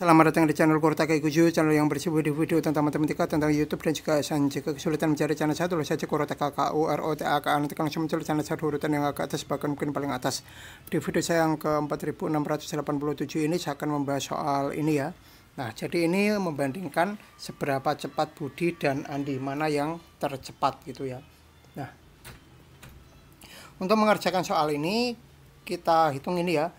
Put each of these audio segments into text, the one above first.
Selamat datang di channel Kurotake Guju, channel yang berisi video-video tentang matematika, tentang YouTube, dan juga SN. Jika kesulitan mencari channel satu, tulis saja Kurotake K U R O T A K A. Nanti langsung muncul channel satu urutan yang agak atas, bahkan mungkin paling atas. Di video saya yang ke-4687 ini, saya akan membahas soal ini ya. Nah, jadi ini membandingkan seberapa cepat Budi dan Andi, mana yang tercepat gitu ya. Nah, untuk mengerjakan soal ini, kita hitung ini ya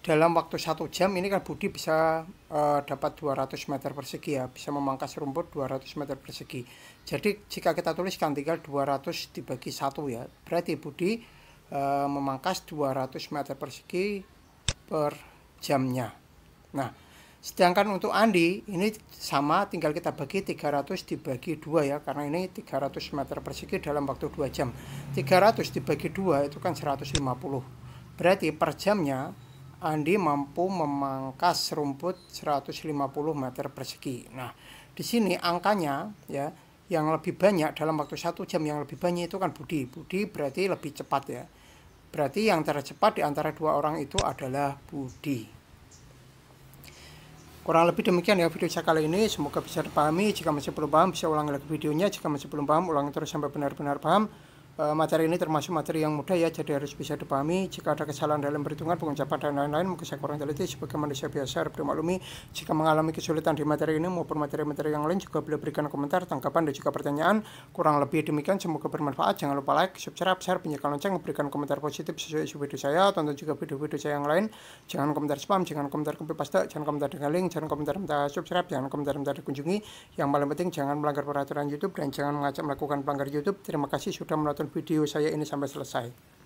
dalam waktu satu jam ini kan Budi bisa uh, dapat 200 meter persegi ya bisa memangkas rumput 200 meter persegi jadi jika kita tuliskan tinggal 200 dibagi satu ya berarti Budi uh, memangkas 200 meter persegi per jamnya nah sedangkan untuk Andi ini sama tinggal kita bagi 300 dibagi dua ya karena ini 300 meter persegi dalam waktu dua jam 300 dibagi dua itu kan 150 berarti per jamnya Andi mampu memangkas rumput 150 meter persegi. Nah, di sini angkanya ya yang lebih banyak dalam waktu satu jam yang lebih banyak itu kan Budi. Budi berarti lebih cepat ya. Berarti yang tercepat di antara dua orang itu adalah Budi. Kurang lebih demikian ya video saya kali ini. Semoga bisa dipahami. Jika masih belum paham, bisa ulangi lagi videonya. Jika masih belum paham, ulangi terus sampai benar-benar paham. Eh, materi ini termasuk materi yang mudah ya, jadi harus bisa dipahami. Jika ada kesalahan dalam perhitungan, pengucapan, dan lain-lain, mungkin saya kurang teliti sebagai manusia biasa harus dimaklumi. Jika mengalami kesulitan di materi ini maupun materi-materi yang lain, juga boleh berikan komentar, tanggapan, dan juga pertanyaan. Kurang lebih demikian, semoga bermanfaat. Jangan lupa like, subscribe, share, penyekan lonceng, berikan komentar positif sesuai isu video saya, tonton juga video-video saya yang lain. Jangan komentar spam, jangan komentar copy paste, jangan komentar dengan link, jangan komentar minta subscribe, jangan komentar minta dikunjungi. Yang paling penting, jangan melanggar peraturan YouTube dan jangan mengajak melakukan pelanggar YouTube. Terima kasih sudah menonton video saya ini sampai selesai.